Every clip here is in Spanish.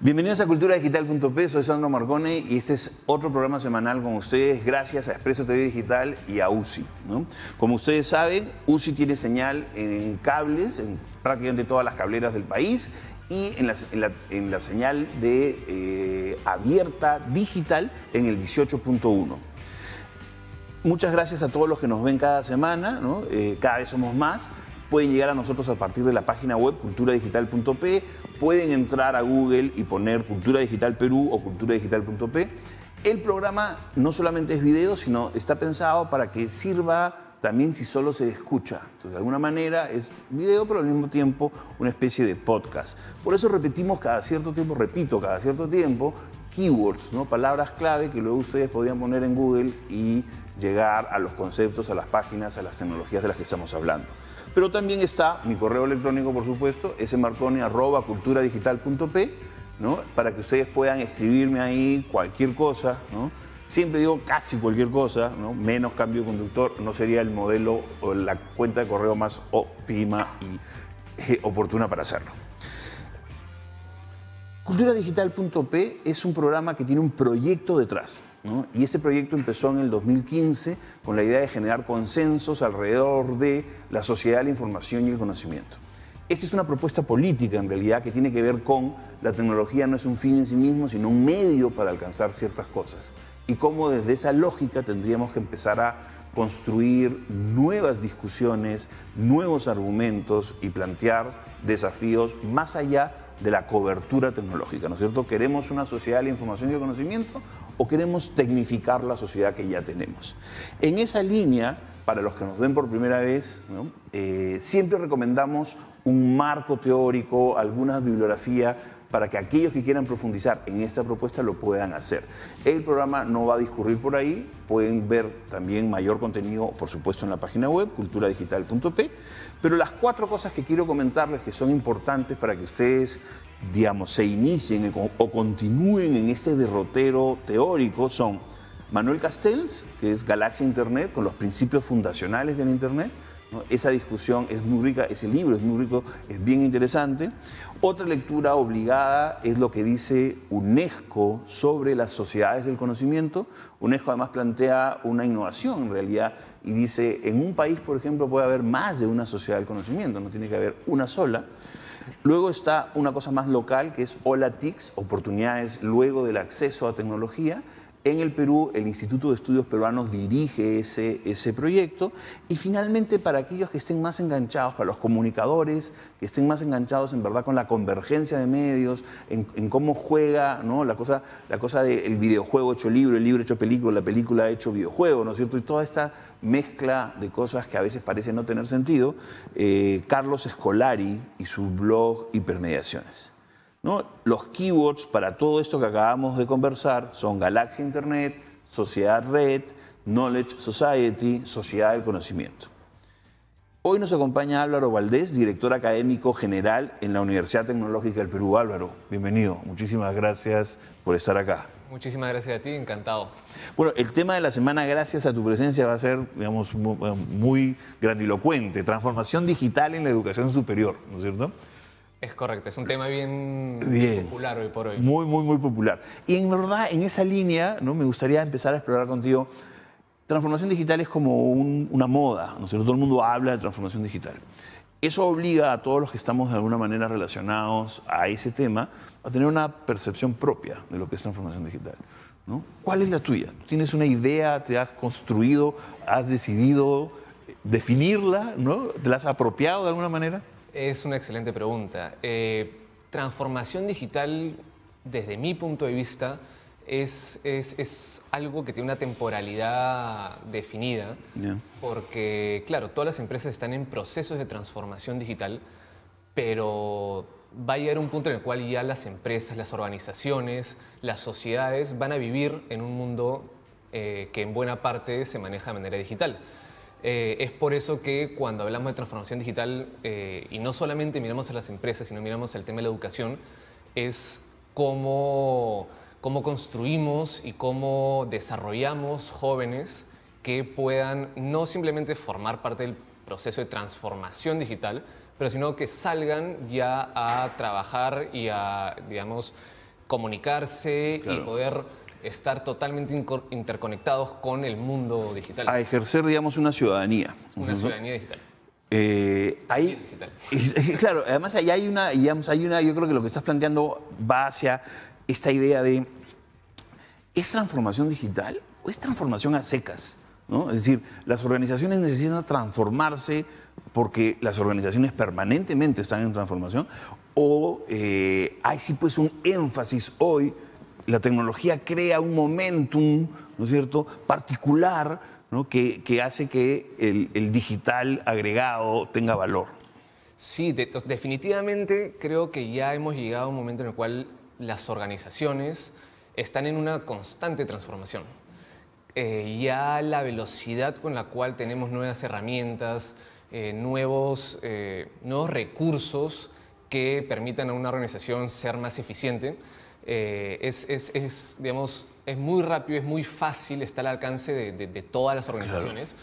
Bienvenidos a Cultura soy Sandro Marcone y este es otro programa semanal con ustedes gracias a Expreso TV Digital y a UCI. Como ustedes saben, UCI tiene señal en cables, en prácticamente todas las cableras del país y en la, señal de eh, abierta digital en el 18.1. Muchas gracias a todos los que nos ven cada semana, eh, cada vez somos más pueden llegar a nosotros a partir de la página web culturadigital.p, pueden entrar a Google y poner Cultura Digital Perú o culturadigital.p. El programa no solamente es video, sino está pensado para que sirva también si solo se escucha. de alguna manera es video, pero al mismo tiempo una especie de podcast. Por eso repetimos cada cierto tiempo, repito, cada cierto tiempo, keywords, ¿no? palabras clave que luego ustedes podrían poner en Google y llegar a los conceptos, a las páginas, a las tecnologías de las que estamos hablando pero también está mi correo electrónico, por supuesto, smarconi.culturadigital.p, ¿no? para que ustedes puedan escribirme ahí cualquier cosa, ¿no? Siempre digo casi cualquier cosa, ¿no? menos cambio conductor, no sería el modelo o la cuenta de correo más óptima y eh, oportuna para hacerlo. Culturadigital.p es un programa que tiene un proyecto detrás. Y este proyecto empezó en el 2015 con la idea de generar consensos alrededor de la sociedad de la información y el conocimiento. Esta es una propuesta política en realidad que tiene que ver con la tecnología no es un fin en sí mismo, sino un medio para alcanzar ciertas cosas. Y cómo desde esa lógica tendríamos que empezar a construir nuevas discusiones, nuevos argumentos y plantear desafíos más allá de la cobertura tecnológica, ¿no es cierto? ¿Queremos una sociedad de la información y el conocimiento o queremos tecnificar la sociedad que ya tenemos? En esa línea, para los que nos ven por primera vez, eh, siempre recomendamos un marco teórico, algunas bibliografía para que aquellos que quieran profundizar en esta propuesta lo puedan hacer. El programa no va a discurrir por ahí, pueden ver también mayor contenido, por supuesto, en la página web, culturadigital.p, pero las cuatro cosas que quiero comentarles que son importantes para que ustedes, digamos, se inicien o continúen en este derrotero teórico son Manuel Castells, que es Galaxia Internet, con los principios fundacionales del Internet, esa discusión es muy rica, ese libro es muy rico, es bien interesante. Otra lectura obligada es lo que dice UNESCO sobre las sociedades del conocimiento. UNESCO además plantea una innovación en realidad y dice, en un país, por ejemplo, puede haber más de una sociedad del conocimiento, no tiene que haber una sola. Luego está una cosa más local que es OLATICS, oportunidades luego del acceso a tecnología, en el Perú, el Instituto de Estudios Peruanos dirige ese, proyecto. Y finalmente, para aquellos que estén más enganchados, para los comunicadores, que estén más enganchados en verdad con la convergencia de medios, en, cómo juega ¿no? la cosa, la cosa del videojuego hecho libro, el libro hecho película, la película hecho videojuego, ¿no es cierto? Y toda esta mezcla de cosas que a veces parece no tener sentido, eh, Carlos Escolari y su blog Hipermediaciones. Los keywords para todo esto que acabamos de conversar son Galaxia Internet, Sociedad Red, Knowledge Society, Sociedad del Conocimiento. Hoy nos acompaña Álvaro Valdés, director académico general en la Universidad Tecnológica del Perú. Álvaro, bienvenido. Muchísimas gracias por estar acá. Muchísimas gracias a ti, encantado. Bueno, el tema de la semana, gracias a tu presencia, va a ser, digamos, muy grandilocuente. Transformación digital en la educación superior, ¿no es cierto? Es correcto, es un tema bien, popular hoy por hoy. Muy, muy, muy popular. Y en verdad, en esa línea, ¿no? me gustaría empezar a explorar contigo. Transformación digital es como una moda, ¿no? Todo el mundo habla de transformación digital. Eso obliga a todos los que estamos de alguna manera relacionados a ese tema a tener una percepción propia de lo que es transformación digital. ¿no? ¿Cuál es la tuya? tienes una idea, te has construido, has decidido definirla, ¿no? ¿Te la has apropiado de alguna manera? Es una excelente pregunta. Eh, transformación digital, desde mi punto de vista, es, algo que tiene una temporalidad definida, porque, claro, todas las empresas están en procesos de transformación digital, pero va a llegar un punto en el cual ya las empresas, las organizaciones, las sociedades van a vivir en un mundo eh, que en buena parte se maneja de manera digital. Eh, es por eso que cuando hablamos de transformación digital, eh, y no solamente miramos a las empresas, sino miramos al tema de la educación, es cómo, construimos y cómo desarrollamos jóvenes que puedan no simplemente formar parte del proceso de transformación digital, pero sino que salgan ya a trabajar y a, digamos, comunicarse y poder estar totalmente interconectados con el mundo digital. A ejercer, digamos, una ciudadanía. Una ciudadanía digital. Eh, ahí, eh, claro, además ahí hay una, digamos, hay una, yo creo que lo que estás planteando va hacia esta idea de, ¿es transformación digital o es transformación a secas? Es decir, las organizaciones necesitan transformarse porque las organizaciones permanentemente están en transformación o eh, hay sí pues un énfasis hoy la tecnología crea un momentum, ¿no es cierto?, particular, que, hace que el, digital agregado tenga valor. Sí, definitivamente creo que ya hemos llegado a un momento en el cual las organizaciones están en una constante transformación. Eh, ya la velocidad con la cual tenemos nuevas herramientas, eh, nuevos, eh, nuevos recursos que permitan a una organización ser más eficiente, eh, es, es, es, digamos, es muy rápido, es muy fácil, está al alcance de, todas las organizaciones.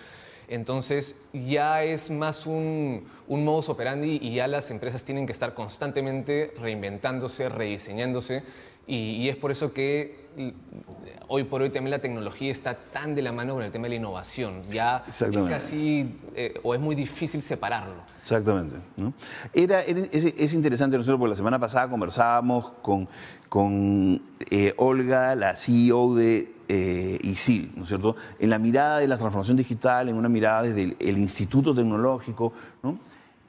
Entonces ya es más un, un, modus operandi y ya las empresas tienen que estar constantemente reinventándose, rediseñándose y, y es por eso que hoy por hoy también la tecnología está tan de la mano con el tema de la innovación. Ya es casi, eh, o es muy difícil separarlo. Exactamente. Era, es, es, interesante nosotros, porque la semana pasada conversábamos con, con eh, Olga, la CEO de eh, ICIL, ¿no es cierto? En la mirada de la transformación digital, en una mirada desde el, Instituto Tecnológico, ¿no?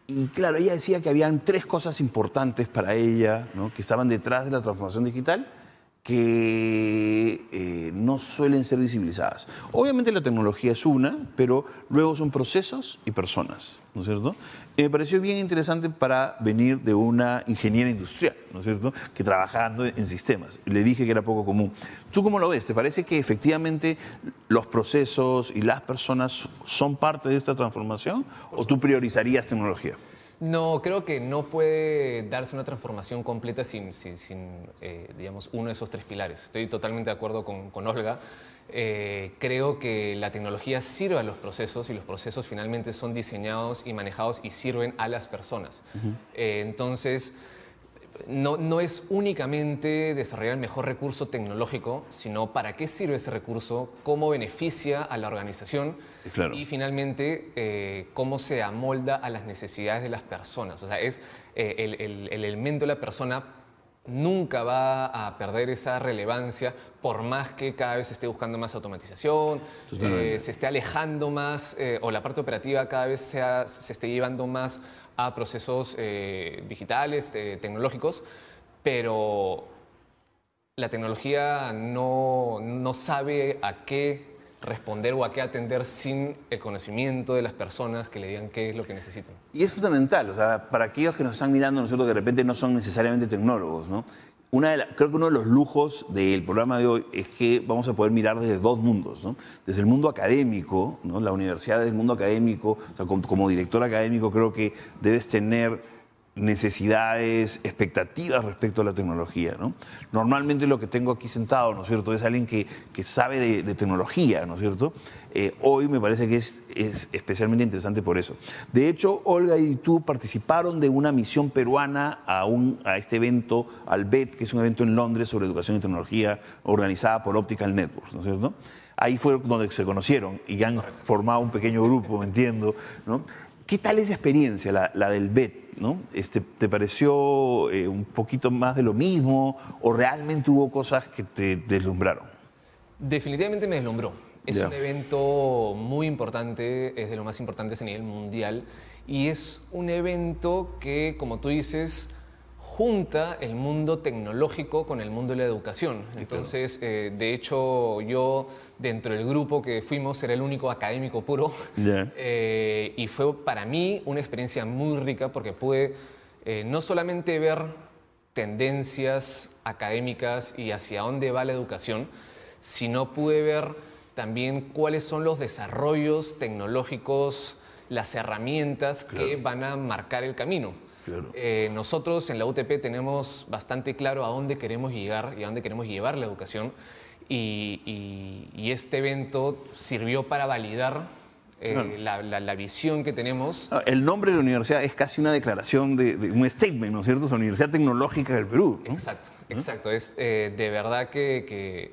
Y claro, ella decía que habían tres cosas importantes para ella, ¿no? que estaban detrás de la transformación digital que eh, no suelen ser visibilizadas. Obviamente la tecnología es una, pero luego son procesos y personas, ¿no es cierto? me pareció bien interesante para venir de una ingeniera industrial, ¿no es cierto?, que trabajando en sistemas. Le dije que era poco común. ¿Tú cómo lo ves? ¿Te parece que efectivamente los procesos y las personas son parte de esta transformación o tú priorizarías tecnología? No, creo que no puede darse una transformación completa sin, eh, uno de esos tres pilares. Estoy totalmente de acuerdo con, Olga. Eh, creo que la tecnología sirve a los procesos y los procesos finalmente son diseñados y manejados y sirven a las personas. Eh, entonces, no, no, es únicamente desarrollar el mejor recurso tecnológico, sino para qué sirve ese recurso, cómo beneficia a la organización eh, y finalmente, eh, cómo se amolda a las necesidades de las personas. O sea, es eh, el, elemento de la persona nunca va a perder esa relevancia por más que cada vez se esté buscando más automatización, se esté alejando más o la parte operativa cada vez se esté llevando más a procesos digitales, tecnológicos, pero la tecnología no sabe a qué responder o a qué atender sin el conocimiento de las personas que le digan qué es lo que necesitan. Y es fundamental, o sea, para aquellos que nos están mirando nosotros que de repente no son necesariamente tecnólogos, ¿no? Una creo que uno de los lujos del programa de hoy es que vamos a poder mirar desde dos mundos, ¿no? desde el mundo académico, ¿no? la universidad desde el mundo académico, o sea, como director académico creo que debes tener necesidades, expectativas respecto a la tecnología. ¿no? Normalmente lo que tengo aquí sentado, ¿no es cierto?, es alguien que, que sabe de, tecnología, ¿no es cierto? Eh, hoy me parece que es, es, especialmente interesante por eso. De hecho, Olga y tú participaron de una misión peruana a, a este evento, al BET, que es un evento en Londres sobre educación y tecnología organizada por Optical Networks, ¿no es cierto? Ahí fue donde se conocieron y han formado un pequeño grupo, me entiendo, ¿no? ¿Qué tal esa experiencia, la, del BET? ¿no? Este, ¿Te pareció eh, un poquito más de lo mismo o realmente hubo cosas que te deslumbraron? Definitivamente me deslumbró. Es un evento muy importante, es de lo más importante a nivel mundial y es un evento que, como tú dices, junta el mundo tecnológico con el mundo de la educación. Entonces, eh, de hecho, yo dentro del grupo que fuimos era el único académico puro eh, y fue para mí una experiencia muy rica porque pude eh, no solamente ver tendencias académicas y hacia dónde va la educación, sino pude ver también cuáles son los desarrollos tecnológicos, las herramientas que van a marcar el camino. Eh, nosotros en la UTP tenemos bastante claro a dónde queremos llegar y a dónde queremos llevar la educación. Y, este evento sirvió para validar eh, la, visión que tenemos. Ah, el nombre de la universidad es casi una declaración de, un statement, ¿no es cierto? Es la Universidad Tecnológica del Perú. Exacto, ¿Eh? exacto. Es de verdad que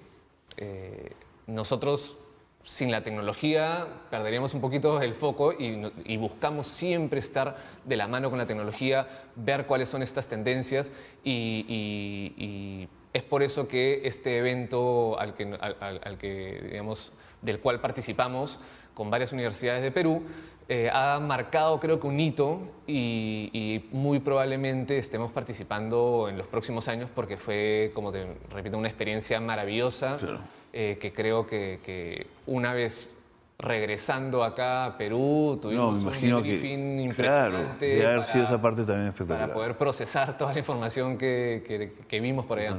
nosotros sin la tecnología perderíamos un poquito el foco y, buscamos siempre estar de la mano con la tecnología, ver cuáles son estas tendencias y, es por eso que este evento al que, digamos, del cual participamos con varias universidades de Perú eh, ha marcado creo que un hito y, muy probablemente estemos participando en los próximos años porque fue, como te repito, una experiencia maravillosa. Eh, que creo que, una vez regresando acá a Perú tuvimos un impresionante. haber sido esa parte también espectacular. Para poder procesar toda la información que, vimos por allá.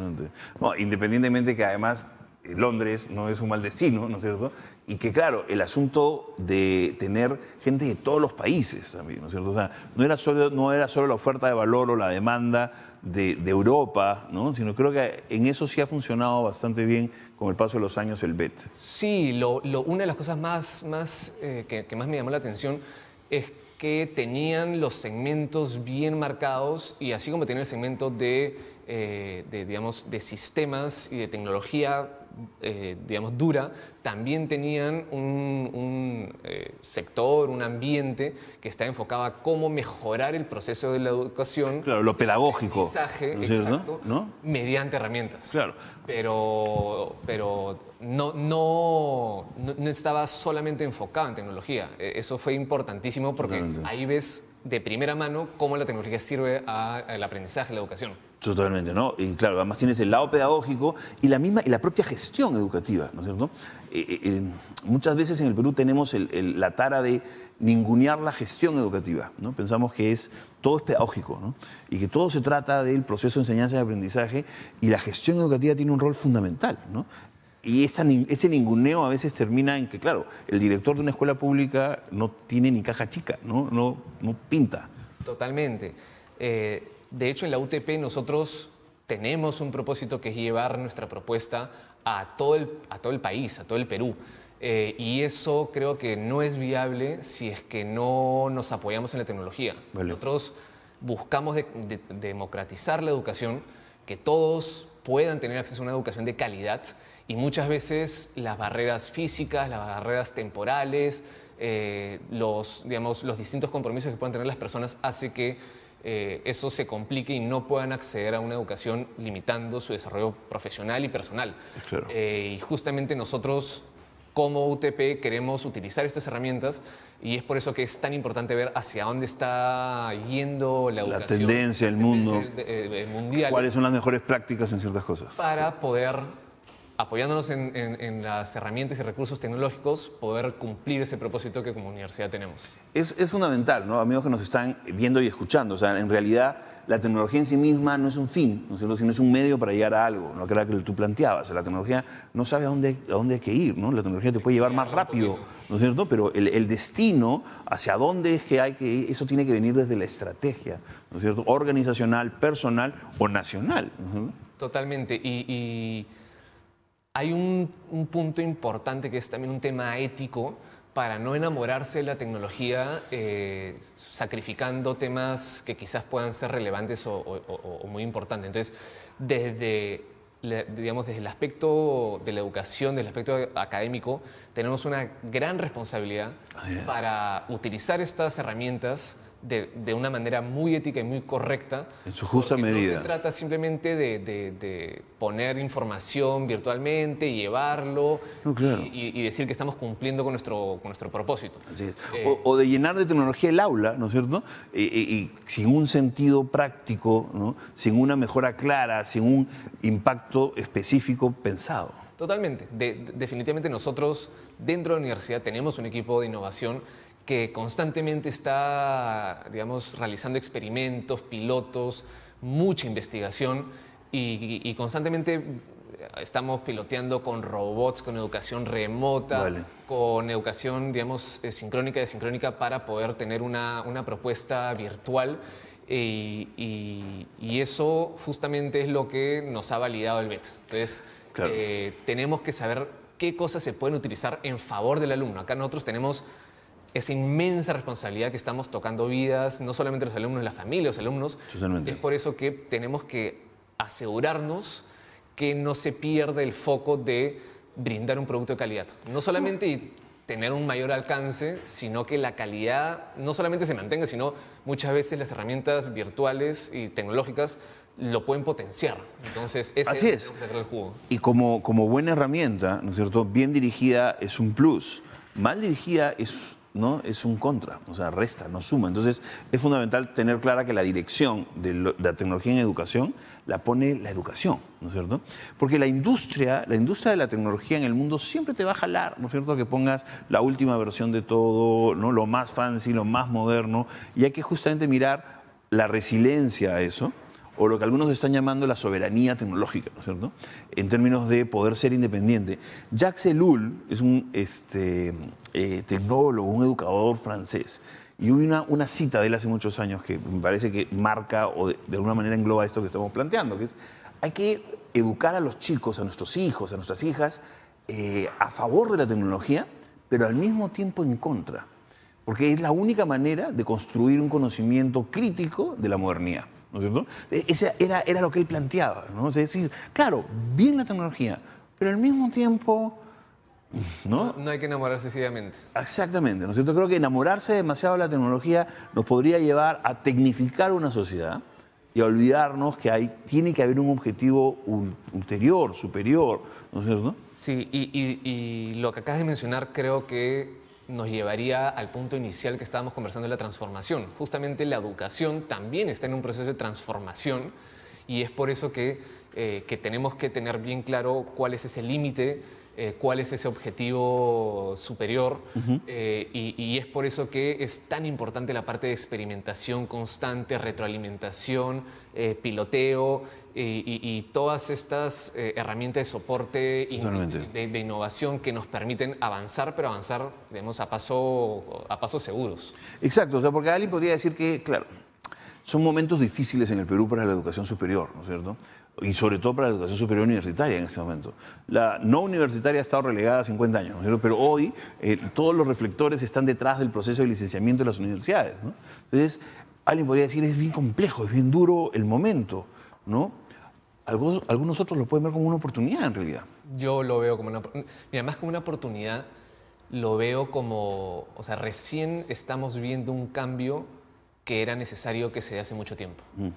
No, independientemente que además eh, Londres no es un mal destino, ¿no es cierto? Y que claro, el asunto de tener gente de todos los países también, ¿no es cierto? O sea, no era solo, no era solo la oferta de valor o la demanda de, de Europa, ¿no? Sino creo que en eso sí ha funcionado bastante bien con el paso de los años el BET. Sí, lo, lo, una de las cosas más, más eh, que, más me llamó la atención es que tenían los segmentos bien marcados y así como tenían el segmento de, eh, digamos, de sistemas y de tecnología eh, digamos, dura, también tenían un, eh, sector, un ambiente que está enfocado a cómo mejorar el proceso de la educación. Claro, lo pedagógico. El aprendizaje, exacto, ¿no? mediante herramientas. Claro. Pero, pero no, no, no, estaba solamente enfocado en tecnología. E, eso fue importantísimo porque ahí ves de primera mano cómo la tecnología sirve al aprendizaje, la educación. Totalmente, ¿no? Y claro, además tienes el lado pedagógico y la misma y la propia gestión educativa, ¿no es cierto? Eh, eh, eh, muchas veces en el Perú tenemos la tara de ningunear la gestión educativa, ¿no? Pensamos que es todo es pedagógico, ¿no? Y que todo se trata del proceso de enseñanza y aprendizaje y la gestión educativa tiene un rol fundamental, ¿no? Y ese ninguneo a veces termina en que, claro, el director de una escuela pública no tiene ni caja chica, no, no, no pinta. Totalmente. De hecho, en la UTP nosotros tenemos un propósito que es llevar nuestra propuesta a todo el, a todo el país, a todo el Perú. Eh, y eso creo que no es viable si es que no nos apoyamos en la tecnología. Nosotros buscamos democratizar la educación, que todos puedan tener acceso a una educación de calidad y muchas veces las barreras físicas, las barreras temporales, eh, los, digamos, los distintos compromisos que puedan tener las personas hace que eh, eso se complique y no puedan acceder a una educación limitando su desarrollo profesional y personal. Eh, y justamente nosotros como UTP queremos utilizar estas herramientas y es por eso que es tan importante ver hacia dónde está yendo la, educación, la tendencia, el mundo, eh, mundial, cuáles son las mejores prácticas en ciertas cosas. Para poder apoyándonos en, las herramientas y recursos tecnológicos, poder cumplir ese propósito que como universidad tenemos. Es, fundamental, ¿no? amigos que nos están viendo y escuchando. sea, en realidad la tecnología en sí misma no es un fin, ¿no sino es un medio para llegar a algo, ¿no? que que tú planteabas. La tecnología no sabe a dónde, hay que ir, ¿no? la tecnología te puede llevar más rápido, ¿no es cierto? pero el, destino, hacia dónde es que hay que ir, eso tiene que venir desde la estrategia, ¿no es cierto? organizacional, personal o nacional. Totalmente. y hay un, punto importante que es también un tema ético para no enamorarse de la tecnología eh, sacrificando temas que quizás puedan ser relevantes o, muy importantes. Entonces, desde, desde el aspecto de la educación, del aspecto académico, tenemos una gran responsabilidad para utilizar estas herramientas de, una manera muy ética y muy correcta. En su justa medida. No se trata simplemente de, poner información virtualmente, llevarlo y, decir que estamos cumpliendo con nuestro, nuestro propósito. Eh, o, de llenar de tecnología el aula, ¿no es cierto? Y, sin un sentido práctico, sin una mejora clara, sin un impacto específico pensado. Totalmente. definitivamente nosotros dentro de la universidad tenemos un equipo de innovación que constantemente está, digamos, realizando experimentos, pilotos, mucha investigación y, constantemente estamos piloteando con robots, con educación remota, con educación, digamos, eh, sincrónica y desincrónica para poder tener una, propuesta virtual. Y, eso justamente es lo que nos ha validado el BET. Entonces, eh, tenemos que saber qué cosas se pueden utilizar en favor del alumno. Acá nosotros tenemos esa inmensa responsabilidad que estamos tocando vidas, no solamente los alumnos, las familias, los alumnos. Es por eso que tenemos que asegurarnos que no se pierda el foco de brindar un producto de calidad. No solamente tener un mayor alcance, sino que la calidad no solamente se mantenga, sino muchas veces las herramientas virtuales y tecnológicas lo pueden potenciar. Entonces, ese Así es. El juego. Y como, como buena herramienta, ¿no es cierto? Bien dirigida es un plus. Mal dirigida es ¿no? es un contra, o sea, resta, no suma. Entonces, es fundamental tener clara que la dirección de, la tecnología en educación la pone la educación, ¿no es cierto? Porque la industria, la industria de la tecnología en el mundo siempre te va a jalar, ¿no es cierto?, que pongas la última versión de todo, ¿no? lo más fancy, lo más moderno, y hay que justamente mirar la resiliencia a eso o lo que algunos están llamando la soberanía tecnológica, ¿no es cierto? En términos de poder ser independiente. Jacques Ellul es un este, eh, tecnólogo, un educador francés. Y hubo una, una, cita de él hace muchos años que me parece que marca o de, alguna manera engloba esto que estamos planteando, que es hay que educar a los chicos, a nuestros hijos, a nuestras hijas, eh, a favor de la tecnología, pero al mismo tiempo en contra, porque es la única manera de construir un conocimiento crítico de la modernidad. ¿no es cierto? E, Ese era, era lo que él planteaba, ¿no? decir, claro, bien la tecnología, pero al mismo tiempo... ¿No? ¿no? hay que enamorarse ciegamente. Exactamente, ¿no es cierto? Creo que enamorarse demasiado de la tecnología nos podría llevar a tecnificar una sociedad y a olvidarnos que hay, tiene que haber un objetivo ulterior, superior, ¿no es cierto? Sí, y lo que acabas de mencionar creo que nos llevaría al punto inicial que estábamos conversando de la transformación. Justamente la educación también está en un proceso de transformación y es por eso que, eh, tenemos que tener bien claro cuál es ese límite, eh, cuál es ese objetivo superior eh, y, es por eso que es tan importante la parte de experimentación constante, retroalimentación, piloteo y, todas estas eh, herramientas de soporte de, innovación que nos permiten avanzar, pero avanzar, digamos, a paso, a pasos seguros. Exacto, o sea, porque alguien podría decir que, claro, son momentos difíciles en el Perú para la educación superior, ¿no es cierto? Y sobre todo para la educación superior universitaria en este momento. La no universitaria ha estado relegada 50 años, pero hoy eh, todos los reflectores están detrás del proceso de licenciamiento de las universidades. ¿no? Entonces, alguien podría decir, es bien complejo, es bien duro el momento, ¿no? algunos, otros lo pueden ver como una oportunidad en realidad. Yo lo veo como una... Mira, más como una oportunidad, lo veo como... O sea, recién estamos viendo un cambio que era necesario que se dé hace mucho tiempo. Mm.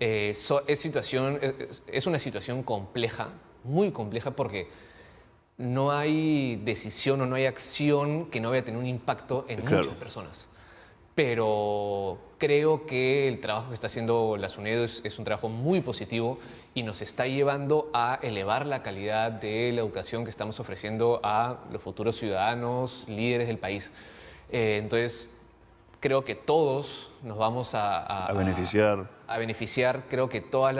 Eh, es, situación, es, una situación compleja, muy compleja, porque no hay decisión o no hay acción que no vaya a tener un impacto en muchas personas. Pero creo que el trabajo que está haciendo la SUNEDO es un trabajo muy positivo y nos está llevando a elevar la calidad de la educación que estamos ofreciendo a los futuros ciudadanos, líderes del país. Eh, entonces, creo que todos nos vamos a, a, beneficiar. A, beneficiar, creo que todas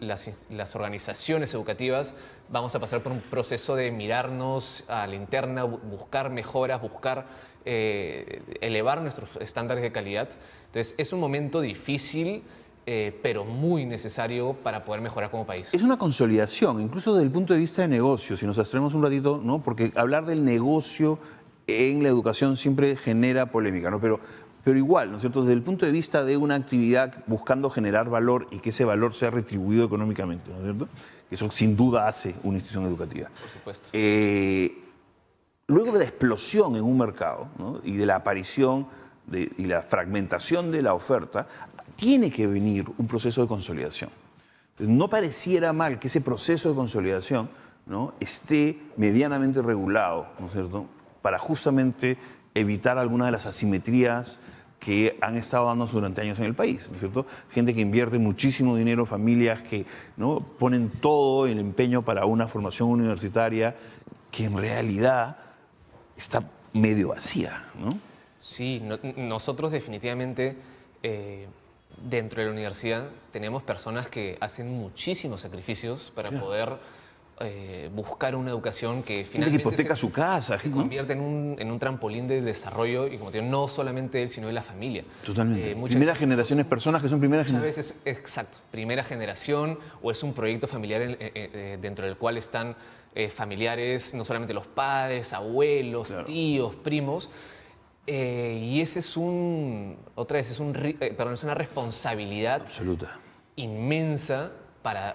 las, organizaciones educativas vamos a pasar por un proceso de mirarnos a la interna, buscar mejoras, buscar eh, elevar nuestros estándares de calidad. Entonces, es un momento difícil eh, pero muy necesario para poder mejorar como país. Es una consolidación, incluso desde el punto de vista de negocio, si nos abstraemos un ratito, ¿no? porque hablar del negocio en la educación siempre genera polémica, ¿no? pero, pero igual, ¿no es cierto?, desde el punto de vista de una actividad buscando generar valor y que ese valor sea retribuido económicamente, ¿no es cierto?, que eso sin duda hace una institución educativa. Por supuesto. Eh, luego de la explosión en un mercado ¿no? y de la aparición y la fragmentación de la oferta, tiene que venir un proceso de consolidación. No pareciera mal que ese proceso de consolidación esté medianamente regulado, ¿no es cierto?, para justamente evitar algunas de las asimetrías que han estado dando durante años en el país, ¿no es cierto? Gente que invierte muchísimo dinero, familias que ¿no? ponen todo el empeño para una formación universitaria que en realidad está medio vacía, ¿no? Sí, nosotros definitivamente eh, dentro de la universidad tenemos personas que hacen muchísimos sacrificios para poder eh, buscar una educación que finalmente... Que hipoteca su casa. Se convierte en un, trampolín de desarrollo y como te digo, no solamente él, sino de la familia. Totalmente. Eh, primera generación generaciones, personas que son primera generación. veces, exacto, primera generación o es un proyecto familiar eh, dentro del cual están familiares, no solamente los padres, abuelos, tíos, primos eh, y ese es un, otra vez, es, eh, es una responsabilidad Absoluta. inmensa para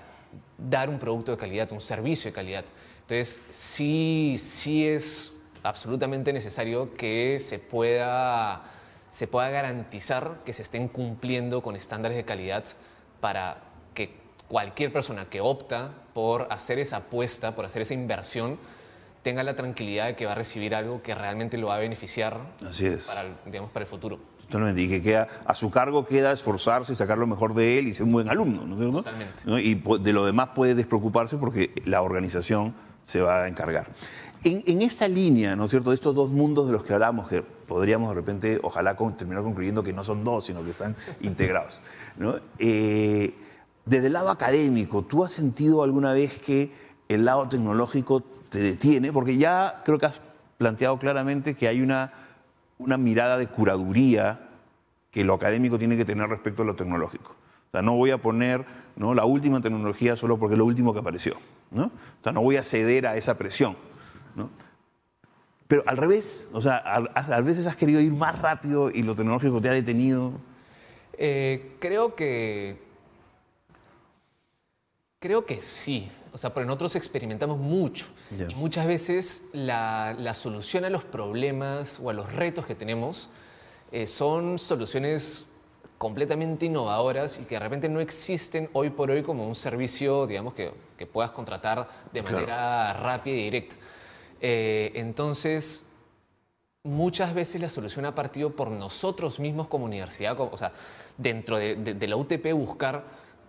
dar un producto de calidad, un servicio de calidad. Entonces, sí, es absolutamente necesario que se pueda garantizar que se estén cumpliendo con estándares de calidad para que cualquier persona que opta por hacer esa apuesta, por hacer esa inversión, tenga la tranquilidad de que va a recibir algo que realmente lo va a beneficiar Así Para, el, futuro. Totalmente, y que queda, a su cargo queda esforzarse y sacar lo mejor de él y ser un buen alumno, Totalmente. Y de lo demás puede despreocuparse porque la organización se va a encargar. En, esa línea, ¿no es cierto?, de estos dos mundos de los que hablamos, que podríamos de repente, ojalá terminar concluyendo que no son dos, sino que están integrados, eh, desde el lado académico, ¿tú has sentido alguna vez que el lado tecnológico te detiene? Porque ya creo que has planteado claramente que hay una, una mirada de curaduría que lo académico tiene que tener respecto a lo tecnológico. O sea, no voy a poner ¿no? la última tecnología solo porque es lo último que apareció. ¿no? O sea, no voy a ceder a esa presión. Pero al revés, o sea, a, veces has querido ir más rápido y lo tecnológico te ha detenido. Eh, creo que. Creo que sí. O sea, pero nosotros experimentamos mucho y muchas veces la, la, solución a los problemas o a los retos que tenemos eh, son soluciones completamente innovadoras y que de repente no existen hoy por hoy como un servicio, digamos, que, que puedas contratar de manera rápida y directa. Eh, entonces, muchas veces la solución ha partido por nosotros mismos como universidad, o sea, dentro de, de, de, la UTP buscar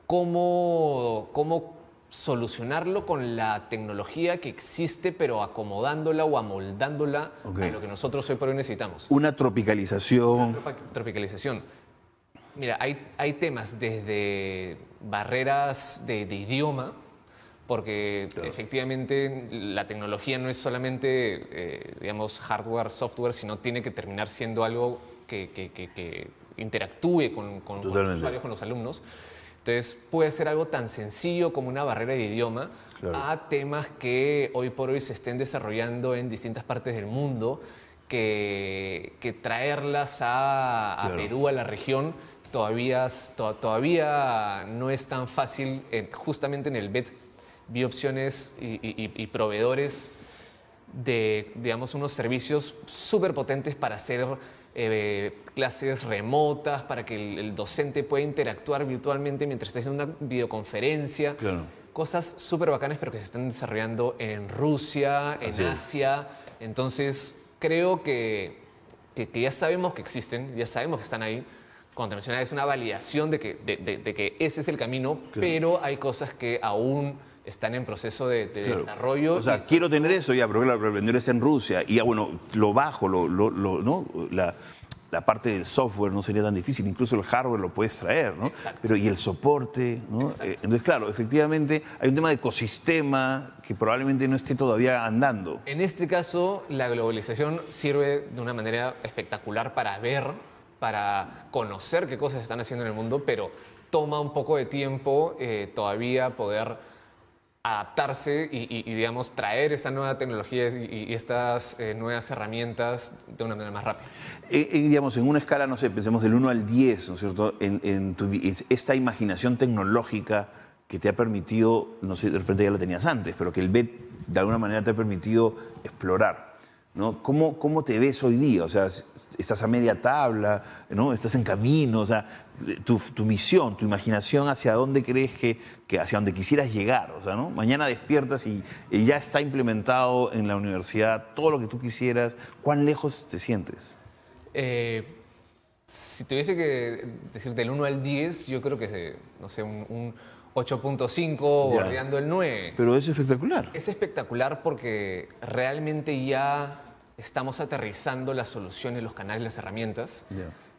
cómo, cómo solucionarlo con la tecnología que existe, pero acomodándola o amoldándola a lo que nosotros hoy por hoy necesitamos. Una tropicalización. tropicalización. Mira, hay, temas desde barreras de, idioma, porque efectivamente la tecnología no es solamente, eh, digamos, hardware, software, sino tiene que terminar siendo algo que, interactúe con los usuarios, con los alumnos. Entonces puede ser algo tan sencillo como una barrera de idioma a temas que hoy por hoy se estén desarrollando en distintas partes del mundo, que, traerlas a, Perú, a la región, todavía, todavía no es tan fácil. justamente en el bed vi opciones y, y proveedores de, digamos, unos servicios súper potentes para hacer eh, clases remotas, para que el, docente pueda interactuar virtualmente mientras está haciendo una videoconferencia. Cosas súper bacanas, pero que se están desarrollando en Rusia, en Asia. Entonces, creo que, ya sabemos que existen, ya sabemos que están ahí. Cuando te mencionaba, es una validación de que, de, que ese es el camino, pero hay cosas que aún están en proceso de, desarrollo. O sea, quiero tener eso ya, pero la pero es en Rusia. Y ya, bueno, lo bajo, La, parte del software no sería tan difícil, incluso el hardware lo puedes traer, ¿no? Exacto. Pero y el soporte, ¿no? Eh, entonces, claro, efectivamente hay un tema de ecosistema que probablemente no esté todavía andando. En este caso, la globalización sirve de una manera espectacular para ver, para conocer qué cosas están haciendo en el mundo, pero toma un poco de tiempo eh, todavía poder adaptarse y, digamos, traer esa nueva tecnología y, estas eh, nuevas herramientas de una manera más rápida? digamos, en una escala, no sé, pensemos del 1 al 10, ¿no es cierto? En, esta imaginación tecnológica que te ha permitido, no sé, de repente ya la tenías antes, pero que el BET de alguna manera te ha permitido explorar. ¿Cómo, te ves hoy día? O sea, estás a media tabla, ¿no? Estás en camino, o sea, tu, misión, tu imaginación hacia dónde crees que, que, hacia dónde quisieras llegar, o sea, ¿no? Mañana despiertas y, ya está implementado en la universidad todo lo que tú quisieras, ¿cuán lejos te sientes? Eh, si tuviese que decir del 1 al 10, yo creo que, no sé, un 8.5, bordeando el 9. Pero es espectacular. Es espectacular porque realmente ya estamos aterrizando las soluciones, los canales, las herramientas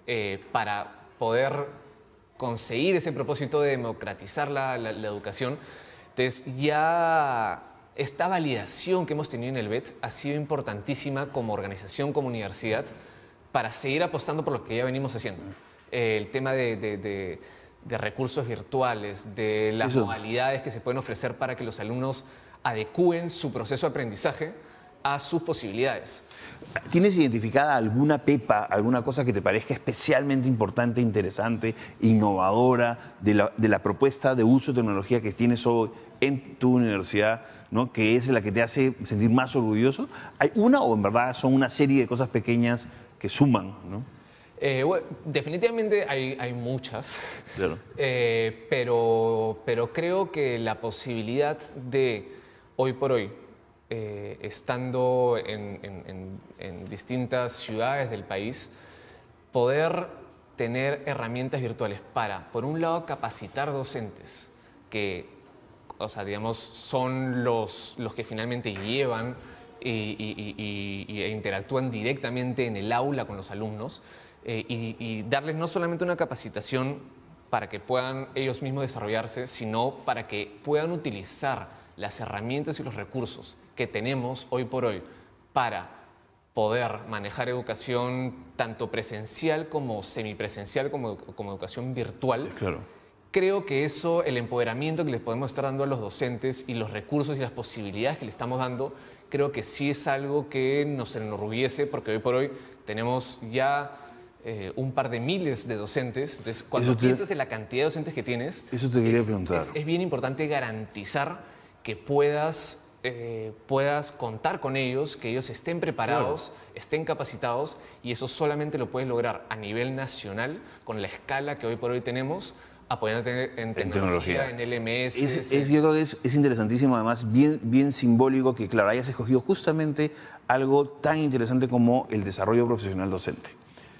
eh, para poder conseguir ese propósito de democratizar la, educación. Entonces, ya esta validación que hemos tenido en el BET ha sido importantísima como organización, como universidad, para seguir apostando por lo que ya venimos haciendo. el tema de de recursos virtuales, de las modalidades que se pueden ofrecer para que los alumnos adecúen su proceso de aprendizaje a sus posibilidades. ¿Tienes identificada alguna pepa, alguna cosa que te parezca especialmente importante, interesante, innovadora de la, propuesta de uso de tecnología que tienes hoy en tu universidad, ¿no? que es la que te hace sentir más orgulloso? ¿Hay una o en verdad son una serie de cosas pequeñas que suman? ¿no? Eh, definitivamente hay, muchas, eh, pero, creo que la posibilidad de hoy por hoy, eh, estando en, distintas ciudades del país, poder tener herramientas virtuales para, por un lado, capacitar docentes que, son los, que finalmente llevan y, e interactúan directamente en el aula con los alumnos, eh, y, darles no solamente una capacitación para que puedan ellos mismos desarrollarse, sino para que puedan utilizar las herramientas y los recursos que tenemos hoy por hoy para poder manejar educación tanto presencial como semipresencial, como, como educación virtual. Claro. Creo que eso, el empoderamiento que les podemos estar dando a los docentes y los recursos y las posibilidades que le estamos dando, creo que sí es algo que nos enorgullece, porque hoy por hoy tenemos ya eh, un par de miles de docentes. Entonces, cuando piensas en la cantidad de docentes que tienes, es, Es, bien importante garantizar que puedas, eh, puedas contar con ellos, que ellos estén preparados, estén capacitados, y eso solamente lo puedes lograr a nivel nacional, con la escala que hoy por hoy tenemos, apoyándote en, tecnología, en LMS. Es, es, yo creo que es, interesantísimo, además, bien, bien simbólico que, claro, hayas escogido justamente algo tan interesante como el desarrollo profesional docente.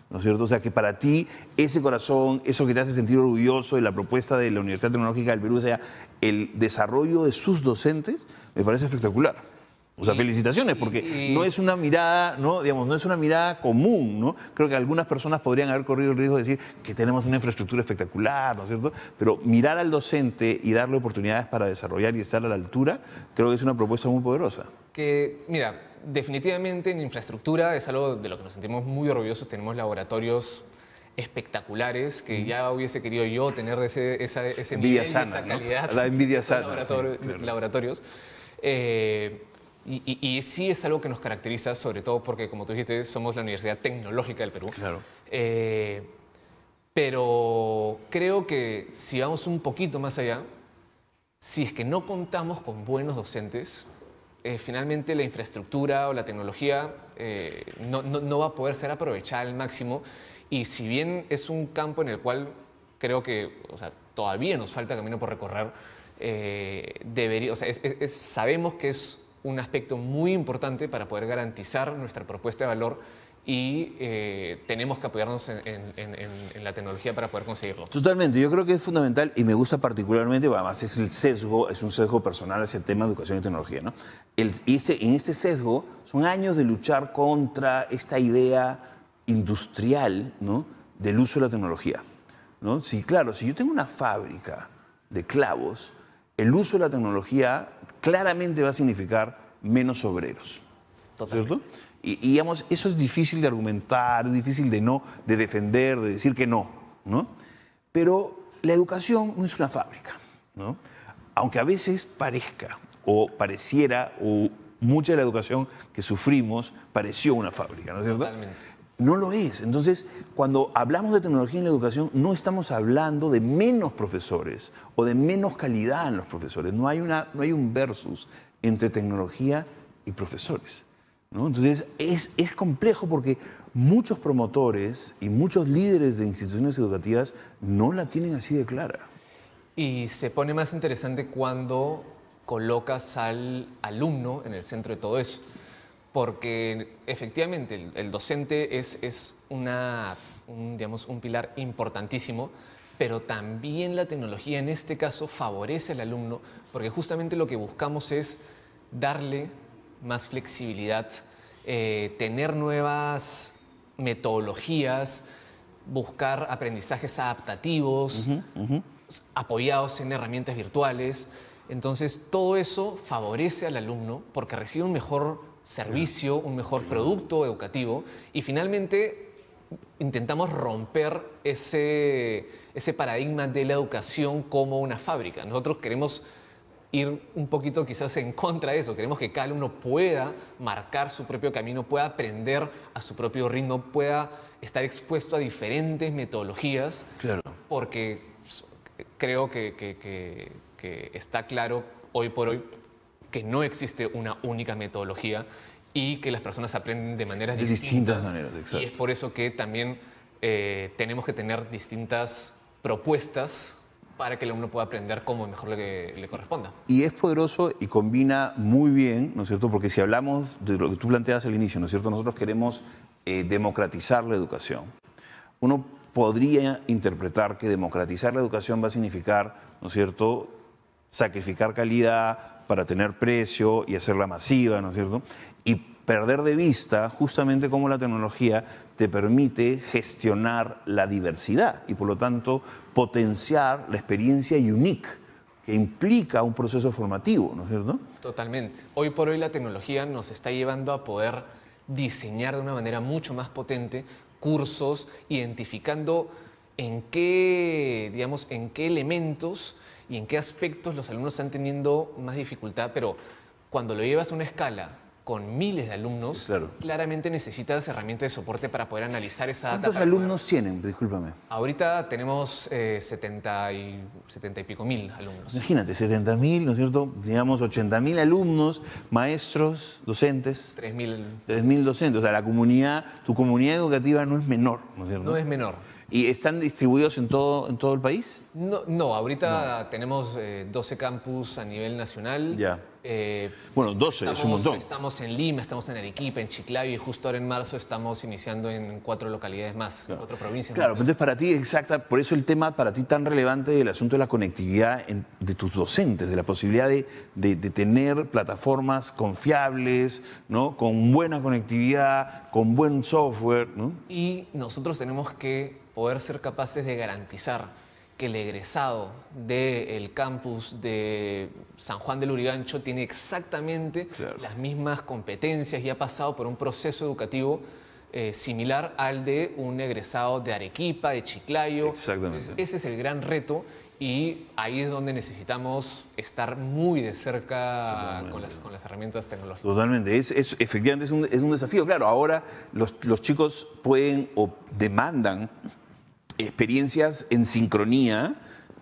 ¿no es cierto? O sea, que para ti ese corazón, eso que te hace sentir orgulloso de la propuesta de la Universidad Tecnológica del Perú, o sea, el desarrollo de sus docentes, me parece espectacular. O sea, felicitaciones, porque no es una mirada, ¿no? Digamos, no es una mirada común, ¿no? Creo que algunas personas podrían haber corrido el riesgo de decir que tenemos una infraestructura espectacular, ¿no es cierto? Pero mirar al docente y darle oportunidades para desarrollar y estar a la altura, creo que es una propuesta muy poderosa. Que, mira, definitivamente en infraestructura es algo de lo que nos sentimos muy orgullosos. Tenemos laboratorios espectaculares que ya hubiese querido yo tener ese, esa, envidia sana, calidad. La envidia sana. Laboratorios. Eh, y, sí es algo que nos caracteriza, sobre todo porque, como tú dijiste, somos la Universidad Tecnológica del Perú. Eh, pero creo que si vamos un poquito más allá, si es que no contamos con buenos docentes, eh, finalmente la infraestructura o la tecnología eh, no, va a poder ser aprovechada al máximo. Y si bien es un campo en el cual creo que todavía nos falta camino por recorrer, eh, sabemos que es un aspecto muy importante para poder garantizar nuestra propuesta de valor y eh, tenemos que apoyarnos en, la tecnología para poder conseguirlo. Totalmente, yo creo que es fundamental y me gusta particularmente, además es el sesgo, es un sesgo personal hacia el tema de educación y tecnología, ¿no? y en este sesgo son años de luchar contra esta idea industrial, Del uso de la tecnología, Sí, si, claro, si yo tengo una fábrica de clavos, el uso de la tecnología claramente va a significar menos obreros, Totalmente. ¿cierto? Y, eso es difícil de argumentar, difícil de no, de defender, de decir que no, ¿no? Pero la educación no es una fábrica, ¿no? Aunque a veces parezca o pareciera o mucha de la educación que sufrimos pareció una fábrica, ¿no es cierto? Totalmente. No lo es. Entonces, cuando hablamos de tecnología en la educación, no estamos hablando de menos profesores o de menos calidad en los profesores. No hay, una, no hay un versus entre tecnología y profesores. Entonces es, complejo porque muchos promotores y muchos líderes de instituciones educativas no la tienen así de clara. Y se pone más interesante cuando colocas al alumno en el centro de todo eso. Porque efectivamente el, docente es, es una, digamos, un pilar importantísimo, pero también la tecnología en este caso favorece al alumno, porque justamente lo que buscamos es darle más flexibilidad, eh, tener nuevas metodologías, buscar aprendizajes adaptativos, apoyados en herramientas virtuales. Entonces, todo eso favorece al alumno porque recibe un mejor servicio, un mejor producto educativo y finalmente intentamos romper ese, ese paradigma de la educación como una fábrica. Nosotros queremos ir un poquito quizás en contra de eso. Queremos que cada uno pueda marcar su propio camino, pueda aprender a su propio ritmo, pueda estar expuesto a diferentes metodologías. Claro. Porque creo que, está claro hoy por hoy que no existe una única metodología y que las personas aprenden de maneras de distintas. maneras, exacto. Y es por eso que también eh, tenemos que tener distintas propuestas para que el alumno pueda aprender como mejor le, corresponda. Y es poderoso y combina muy bien, ¿no es cierto? Porque si hablamos de lo que tú planteas al inicio, ¿no es cierto? Nosotros queremos eh, democratizar la educación. Uno podría interpretar que democratizar la educación va a significar, ¿no es cierto?, sacrificar calidad para tener precio y hacerla masiva, ¿no es cierto? Y perder de vista justamente cómo la tecnología te permite gestionar la diversidad y por lo tanto potenciar la experiencia unique que implica un proceso formativo, ¿no es cierto? Totalmente. Hoy por hoy la tecnología nos está llevando a poder diseñar de una manera mucho más potente cursos, identificando en qué, digamos, en qué elementos y en qué aspectos los alumnos están teniendo más dificultad, pero cuando lo llevas a una escala con miles de alumnos, claramente necesitas herramientas de soporte para poder analizar esa data. ¿Cuántos alumnos tienen? Discúlpame. Ahorita tenemos eh, 70, y, y pico mil alumnos. Imagínate, 70 mil, ¿no es cierto? Digamos 80 mil alumnos, maestros, docentes. 3 mil. 3 mil docentes. O sea, la comunidad, tu comunidad educativa no es menor, ¿no es cierto? No es menor. ¿Y están distribuidos en todo, en todo el país? No, no ahorita tenemos 12 eh, campus a nivel nacional. Ya. Eh, bueno, 12, estamos, es Estamos en Lima, estamos en Arequipa, en Chiclayo y justo ahora en marzo estamos iniciando en cuatro localidades más, en cuatro provincias. Claro, entonces para ti, exacta, por eso el tema para ti tan relevante del asunto de la conectividad de tus docentes, de la posibilidad de, tener plataformas confiables, ¿no? con buena conectividad, con buen software. Y nosotros tenemos que poder ser capaces de garantizar que el egresado del campus de San Juan del Urigancho tiene exactamente las mismas competencias y ha pasado por un proceso educativo eh, similar al de un egresado de Arequipa, de Chiclayo. Exactamente. ese es el gran reto y ahí es donde necesitamos estar muy de cerca con las, herramientas tecnológicas. Totalmente, efectivamente es un, desafío. Claro, ahora los, los chicos pueden o demandan experiencias en sincronía,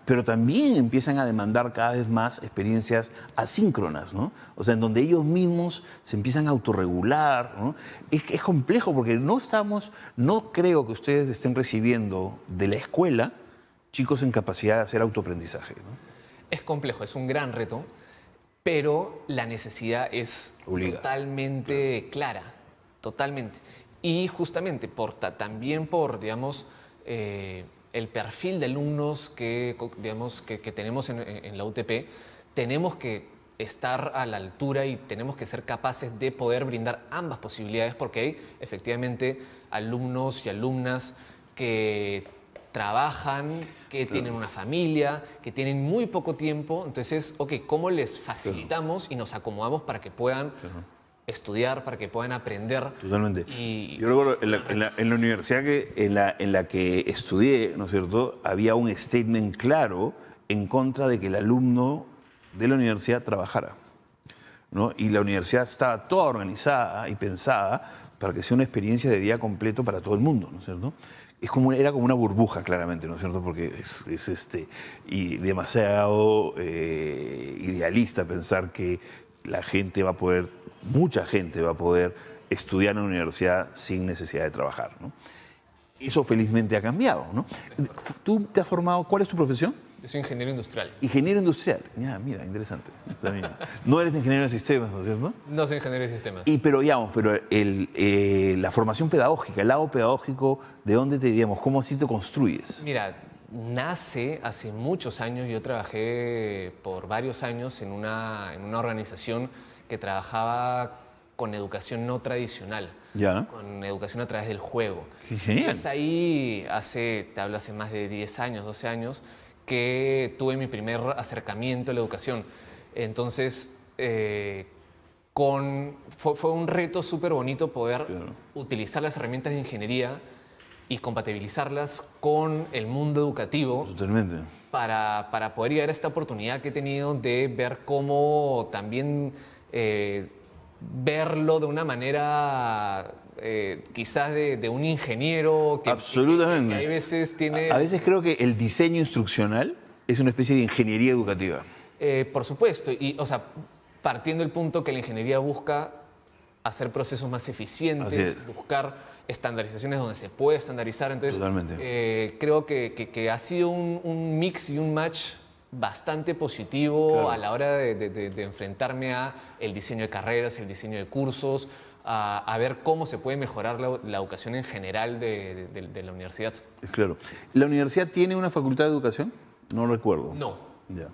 pero también empiezan a demandar cada vez más experiencias asíncronas, ¿no? O sea, en donde ellos mismos se empiezan a autorregular, ¿no? Es, complejo porque no estamos, no creo que ustedes estén recibiendo de la escuela chicos en capacidad de hacer autoaprendizaje, ¿no? Es complejo, es un gran reto, pero la necesidad es totalmente clara, totalmente. Y justamente por, también por, digamos, eh, el perfil de alumnos que, digamos, que, tenemos en, la UTP, tenemos que estar a la altura y tenemos que ser capaces de poder brindar ambas posibilidades porque hay efectivamente alumnos y alumnas que trabajan, que tienen una familia, que tienen muy poco tiempo. Entonces, ok, ¿cómo les facilitamos y nos acomodamos para que puedan estudiar, para que puedan aprender. Totalmente. Y... Yo en la, universidad que, en, la, en la que estudié, ¿no es cierto?, había un statement claro en contra de que el alumno de la universidad trabajara. ¿no? Y la universidad estaba toda organizada y pensada para que sea una experiencia de día completo para todo el mundo, ¿no es cierto? Es como, era como una burbuja, claramente, ¿no es cierto? Porque es, este, y demasiado eh, idealista pensar que la gente va a poder, mucha gente va a poder estudiar en la universidad sin necesidad de trabajar. ¿no? Eso felizmente ha cambiado. ¿no? ¿Tú te has formado, cuál es tu profesión? Yo soy ingeniero industrial. Ingeniero industrial. Ya, mira, interesante. no eres ingeniero de sistemas, ¿no es cierto? No soy ingeniero de sistemas. Y, pero, digamos, pero eh, la formación pedagógica, el lado pedagógico, ¿de dónde te, digamos, cómo así te construyes? Mira, nace hace muchos años, yo trabajé por varios años en una, organización que trabajaba con educación no tradicional, con educación a través del juego. es ahí, hace, te hablo hace más de 10 años, 12 años, que tuve mi primer acercamiento a la educación. Entonces, eh, fue, un reto súper bonito poder utilizar las herramientas de ingeniería y compatibilizarlas con el mundo educativo. Totalmente. Para, para, poder llegar a esta oportunidad que he tenido de ver cómo también eh, verlo de una manera eh, quizás de, un ingeniero que, Absolutamente. a veces tiene... A, veces creo que el diseño instruccional es una especie de ingeniería educativa. Eh, por supuesto, y o sea, partiendo del punto que la ingeniería busca hacer procesos más eficientes, buscar estandarizaciones donde se puede estandarizar. Entonces, eh, creo que, ha sido un, mix y un match bastante positivo a la hora de, enfrentarme a el diseño de carreras, el diseño de cursos, a, ver cómo se puede mejorar la, educación en general de, la universidad. Eh, claro. ¿La universidad tiene una facultad de educación? No recuerdo. No.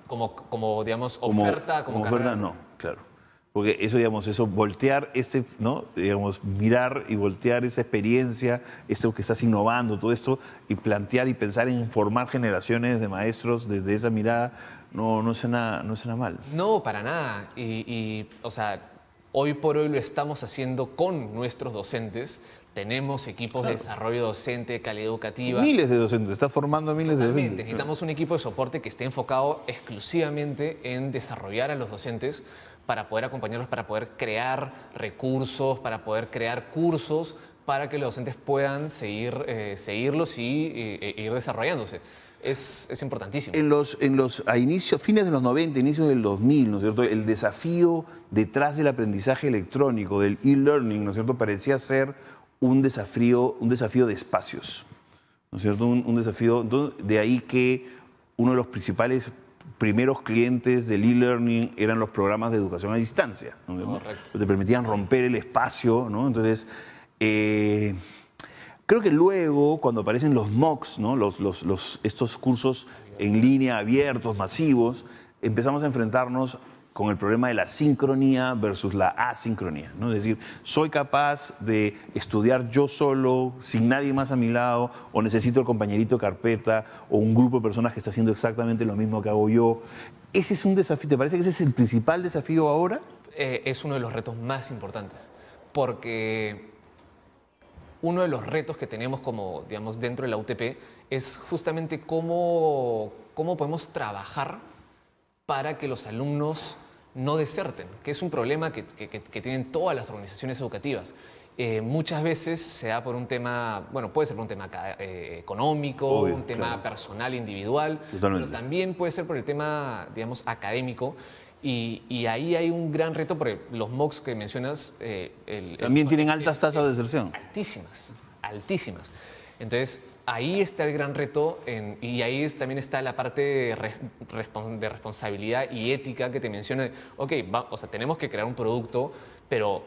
Como, digamos, oferta, como, oferta, no, claro. Porque eso, digamos, eso, voltear este, ¿no? Digamos, mirar y voltear esa experiencia, esto que estás innovando, todo esto, y plantear y pensar en formar generaciones de maestros desde esa mirada, no, no, suena, no suena mal. No, para nada. Y, o sea, hoy por hoy lo estamos haciendo con nuestros docentes. Tenemos equipos de desarrollo docente, de calidad educativa. Miles de docentes, está formando a miles de docentes. Necesitamos un equipo de soporte que esté enfocado exclusivamente en desarrollar a los docentes para poder acompañarlos, para poder crear recursos, para poder crear cursos para que los docentes puedan seguir, eh, seguirlos y eh, e, e, ir desarrollándose. Es, es, importantísimo. En los, en los, a inicios, fines de los 90, inicios del 2000, ¿no es cierto? El desafío detrás del aprendizaje electrónico, del e-learning, ¿no es cierto? Parecía ser un desafío, un desafío de espacios, ¿no es cierto? Un, desafío, de ahí que uno de los principales primeros clientes del e-learning eran los programas de educación a distancia, ¿no? te permitían romper el espacio, ¿no? Entonces, eh, creo que luego, cuando aparecen los MOOCs, estos cursos en línea abiertos, masivos, empezamos a enfrentarnos con el problema de la sincronía versus la asincronía. ¿no? Es decir, soy capaz de estudiar yo solo, sin nadie más a mi lado, o necesito el compañerito carpeta o un grupo de personas que está haciendo exactamente lo mismo que hago yo. Ese es un desafío, ¿te parece que ese es el principal desafío ahora? Eh, es uno de los retos más importantes, porque uno de los retos que tenemos como, digamos, dentro de la UTP es justamente cómo podemos trabajar para que los alumnos no deserten, que es un problema que, tienen todas las organizaciones educativas. Eh, muchas veces se da por un tema, bueno, puede ser por un tema eh, económico, un tema personal, individual, pero también puede ser por el tema, digamos, académico. Y, y, ahí hay un gran reto porque los MOOCs que mencionas... Eh, también tienen altas tasas de deserción. Altísimas, altísimas. Entonces, ahí está el gran reto y ahí también está la parte de, responsabilidad y ética que te mencioné. Ok, o sea, tenemos que crear un producto, pero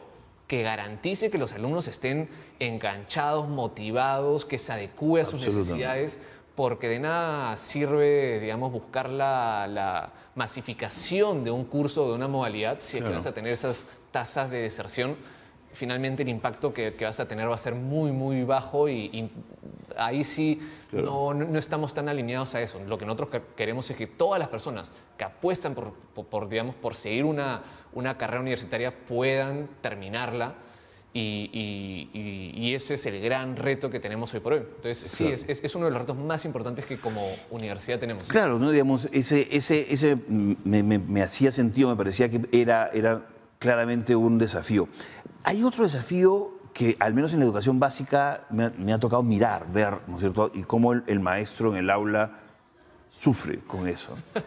que garantice que los alumnos estén enganchados, motivados, que se adecue a sus necesidades, porque de nada sirve, digamos, buscar la, masificación de un curso o de una modalidad si es a tener esas tasas de deserción finalmente el impacto que, vas a tener va a ser muy, muy bajo y, ahí sí no, estamos tan alineados a eso. Lo que nosotros queremos es que todas las personas que apuestan por, digamos, por seguir una, una carrera universitaria puedan terminarla. Y, ese es el gran reto que tenemos hoy por hoy. Entonces, sí, es, uno de los retos más importantes que como universidad tenemos. Claro, ¿no? digamos, ese, ese, ese me, hacía sentido, me parecía que era, era claramente un desafío. Hay otro desafío que al menos en la educación básica me, ha, tocado mirar, ver, ¿no es cierto? Y cómo el, maestro en el aula sufre con eso.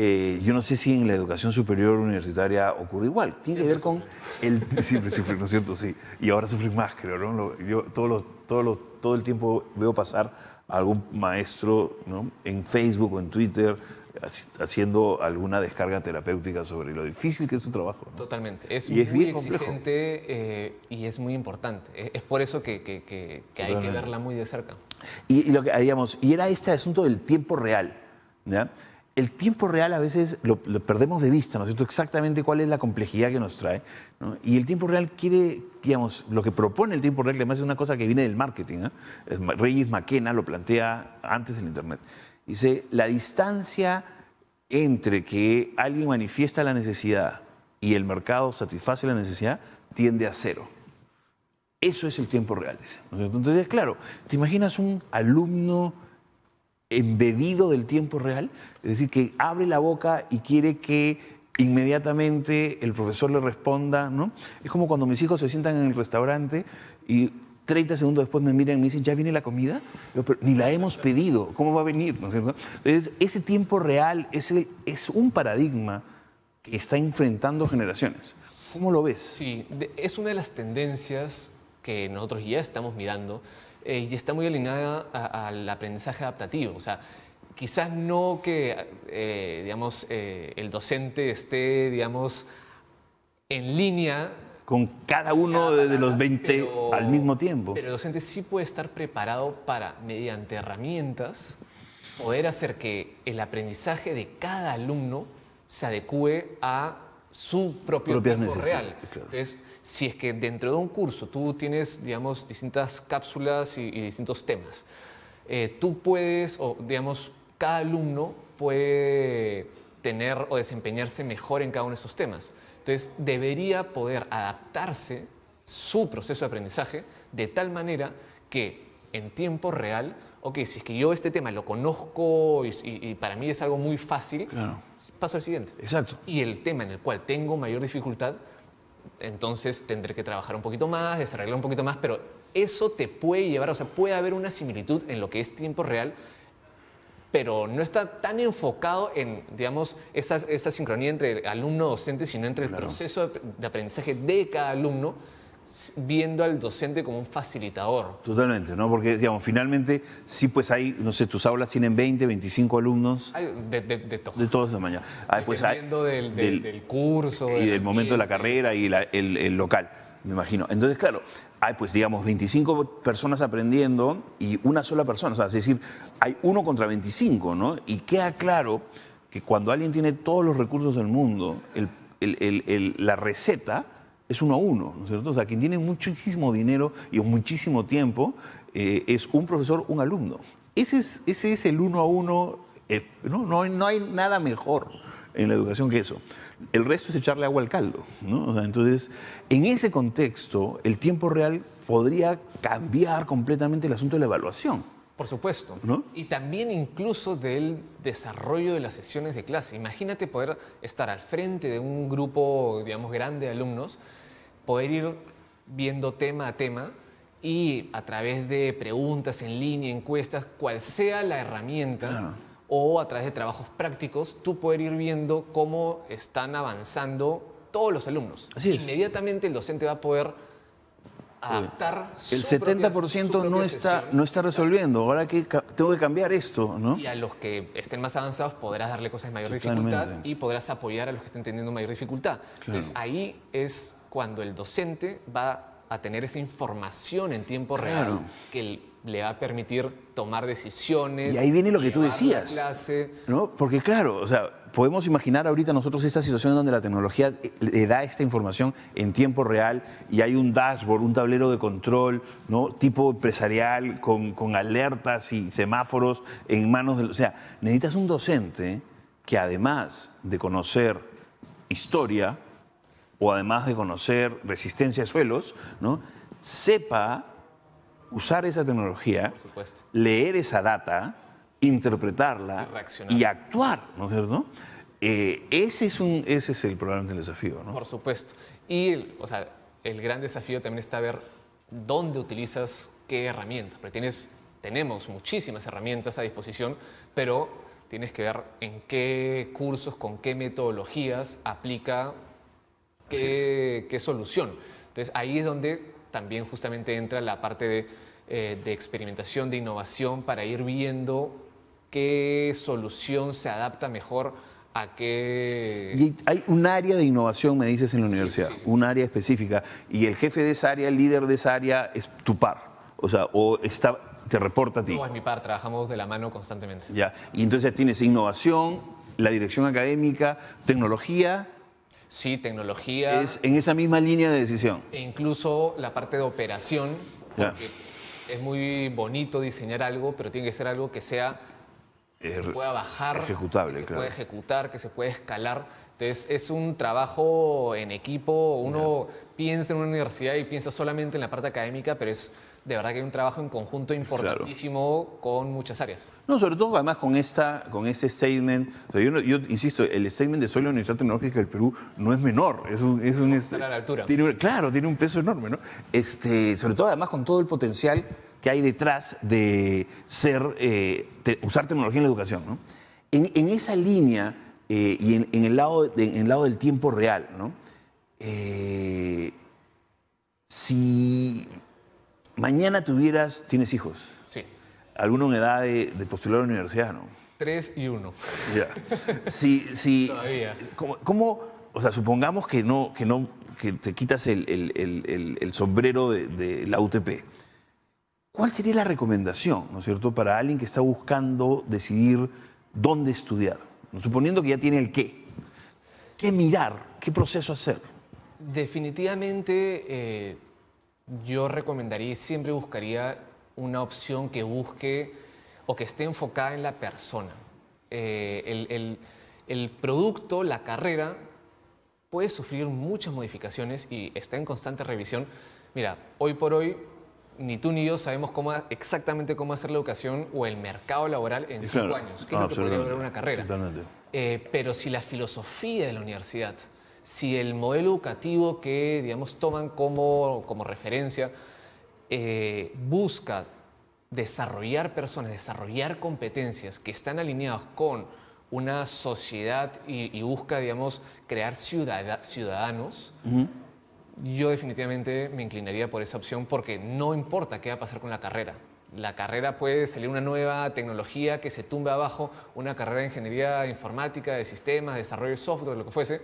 Eh, yo no sé si en la educación superior universitaria ocurre igual. Tiene que ver con el... Siempre sufre, ¿no es cierto? Sí. Y ahora sufre más, creo, ¿no? Yo todo el tiempo veo pasar a algún maestro, En Facebook o en Twitter, haciendo alguna descarga terapéutica sobre lo difícil que es su trabajo. Totalmente. Es muy es exigente eh, y es muy importante. Es, por eso que, hay que verla muy de cerca. Y, lo que, ah, y era este asunto del tiempo real. El tiempo real a veces lo, perdemos de vista, ¿no es cierto? Exactamente cuál es la complejidad que nos trae. Y el tiempo real quiere, digamos, lo que propone el tiempo real, además es una cosa que viene del marketing. ¿eh? Reyes Maquena lo plantea antes en Internet. Dice, la distancia entre que alguien manifiesta la necesidad y el mercado satisface la necesidad tiende a cero. Eso es el tiempo real. Entonces, claro, ¿te imaginas un alumno embebido del tiempo real? Es decir, que abre la boca y quiere que inmediatamente el profesor le responda, ¿no? Es como cuando mis hijos se sientan en el restaurante y 30 segundos después me miran y me dicen, ¿ya viene la comida? Yo, pero ni la hemos pedido, ¿cómo va a venir? ¿No cierto? Entonces, ese tiempo real es, es un paradigma que está enfrentando generaciones. ¿Cómo lo ves? Sí, es una de las tendencias que nosotros ya estamos mirando eh, y está muy alineada al aprendizaje adaptativo. O sea, quizás no que, eh, digamos, eh, el docente esté, digamos, en línea con cada uno de los 20 al mismo tiempo. Pero el docente sí puede estar preparado para, mediante herramientas, poder hacer que el aprendizaje de cada alumno se adecue a su propio tiempo real. Entonces, si es que dentro de un curso tú tienes, digamos, distintas cápsulas y, distintos temas, eh, tú puedes, o digamos, cada alumno puede tener o desempeñarse mejor en cada uno de esos temas. Entonces debería poder adaptarse su proceso de aprendizaje de tal manera que en tiempo real, ok, si es que yo este tema lo conozco y, para mí es algo muy fácil, paso al siguiente. Exacto. Y el tema en el cual tengo mayor dificultad, entonces tendré que trabajar un poquito más, desarrollar un poquito más, pero eso te puede llevar, o sea, puede haber una similitud en lo que es tiempo real pero no está tan enfocado en, digamos, esa, sincronía entre alumno-docente, sino entre el proceso de, aprendizaje de cada alumno, viendo al docente como un facilitador. Totalmente, ¿no? Porque, digamos, finalmente, sí, pues hay, no sé, tus aulas tienen 20, 25 alumnos. de, de, de, todo. De todos mañana. Ah, Dependiendo pues, ah, del, del, curso. Y del, momento de la carrera y el, el local, me imagino. Entonces, claro, hay pues digamos 25 personas aprendiendo y una sola persona, o sea, es decir, hay uno contra 25, ¿no? Y queda claro que cuando alguien tiene todos los recursos del mundo, la receta es uno a uno, ¿no es cierto? O sea, quien tiene muchísimo dinero y muchísimo tiempo eh, es un profesor, un alumno. Ese es, ese es el uno a uno, eh, no, no, no hay nada mejor en la educación que eso. El resto es echarle agua al caldo. entonces, en ese contexto, el tiempo real podría cambiar completamente el asunto de la evaluación. Por supuesto. ¿No? Y también incluso del desarrollo de las sesiones de clase. Imagínate poder estar al frente de un grupo, digamos, grande de alumnos, poder ir viendo tema a tema y a través de preguntas en línea, encuestas, cual sea la herramienta. Ah o a través de trabajos prácticos, tú poder ir viendo cómo están avanzando todos los alumnos. Inmediatamente el docente va a poder adaptar El 70% no, está, no está resolviendo. Ahora que tengo que cambiar esto, ¿no? Y a los que estén más avanzados podrás darle cosas de mayor dificultad y podrás apoyar a los que estén teniendo mayor dificultad. Entonces ahí es cuando el docente va a tener esa información en tiempo real que le va a permitir tomar decisiones. Y ahí viene lo que tú decías. ¿no? Porque claro, o sea, podemos imaginar ahorita nosotros esta situación donde la tecnología eh, le da esta información en tiempo real y hay un dashboard, un tablero de control, ¿no? tipo empresarial, con, alertas y semáforos en manos de... O sea, necesitas un docente que además de conocer historia o además de conocer resistencia a suelos, ¿no? sepa usar esa tecnología, leer esa data, interpretarla y, actuar, ¿no es cierto? Eh, ese, es un, ese es el problema del desafío, ¿no? Por supuesto. Y, o sea, el gran desafío también está ver dónde utilizas qué herramienta. Pero tienes, tenemos muchísimas herramientas a disposición, pero tienes que ver en qué cursos, con qué metodologías aplica qué, qué solución. Entonces, ahí es donde también justamente entra la parte eh, de, experimentación, de innovación, para ir viendo qué solución se adapta mejor a qué... Y hay un área de innovación, me dices, en la universidad, un área específica, y el jefe de esa área, el líder de esa área, es tu par, o sea, o está, te reporta a ti. No, es mi par, trabajamos de la mano constantemente. Ya, y entonces tienes innovación, la dirección académica, tecnología, Sí, tecnología. Es en esa misma línea de decisión. E incluso la parte de operación. porque Es muy bonito diseñar algo, pero tiene que ser algo que sea que se er, pueda bajar, ejecutable, que se pueda ejecutar, que se pueda escalar. Entonces es un trabajo en equipo. Uno piensa en una universidad y piensa solamente en la parte académica, pero es de verdad que hay un trabajo en conjunto importantísimo con muchas áreas. No, sobre todo además con, esta, con este statement. yo, insisto, el statement de suelo la Universidad Tecnológica del Perú no es menor. Es un, este, altura. claro, tiene un peso enorme, ¿no? Este, sobre todo además con todo el potencial que hay detrás de ser, eh, usar tecnología en la educación, ¿no? En, esa línea eh, y en, el lado, en el lado del tiempo real, ¿no? Eh, si mañana tuvieras, tienes hijos. Sí. ¿Alguno en edad de, postular a la universidad, ¿no? Tres y uno. Ya. Sí, si. Todavía. ¿cómo, o sea, supongamos que no, que no, que te quitas el, el, sombrero de, la UTP. ¿Cuál sería la recomendación, ¿no es cierto?, para alguien que está buscando decidir dónde estudiar, suponiendo que ya tiene el qué. ¿Qué mirar? ¿Qué proceso hacer? Definitivamente eh, yo recomendaría y siempre buscaría una opción que busque o que esté enfocada en la persona. Eh, el, producto, la carrera, puede sufrir muchas modificaciones y está en constante revisión. Mira, hoy por hoy ni tú ni yo sabemos exactamente cómo hacer la educación o el mercado laboral en cinco años, que es lo podría una carrera. Eh, pero si la filosofía de la universidad si el modelo educativo que, digamos, toman como, referencia eh, busca desarrollar personas, desarrollar competencias que están alineadas con una sociedad y, busca, digamos, crear ciudadanos, yo definitivamente me inclinaría por esa opción porque no importa qué va a pasar con la carrera. La carrera puede salir una nueva tecnología que se tumbe abajo, una carrera de ingeniería informática, de sistemas, de desarrollo de software, lo que fuese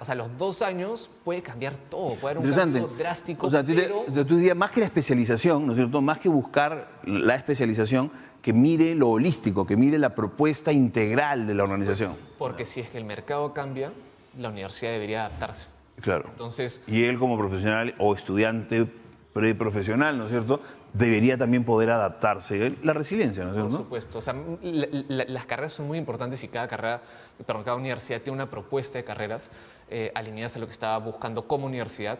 o sea, los dos años puede cambiar todo, puede haber un cambio drástico. O sea, tú dirías, más que la especialización, ¿no es cierto? Más que buscar la especialización, que mire lo holístico, que mire la propuesta integral de la organización. Pues, porque si es que el mercado cambia, la universidad debería adaptarse. Claro. Entonces, y él como profesional o estudiante preprofesional, ¿no es cierto? debería también poder adaptarse. La resiliencia, ¿no es cierto? Por supuesto. O sea, las carreras son muy importantes y cada carrera, perdón, cada universidad tiene una propuesta de carreras eh, alineadas a lo que estaba buscando como universidad.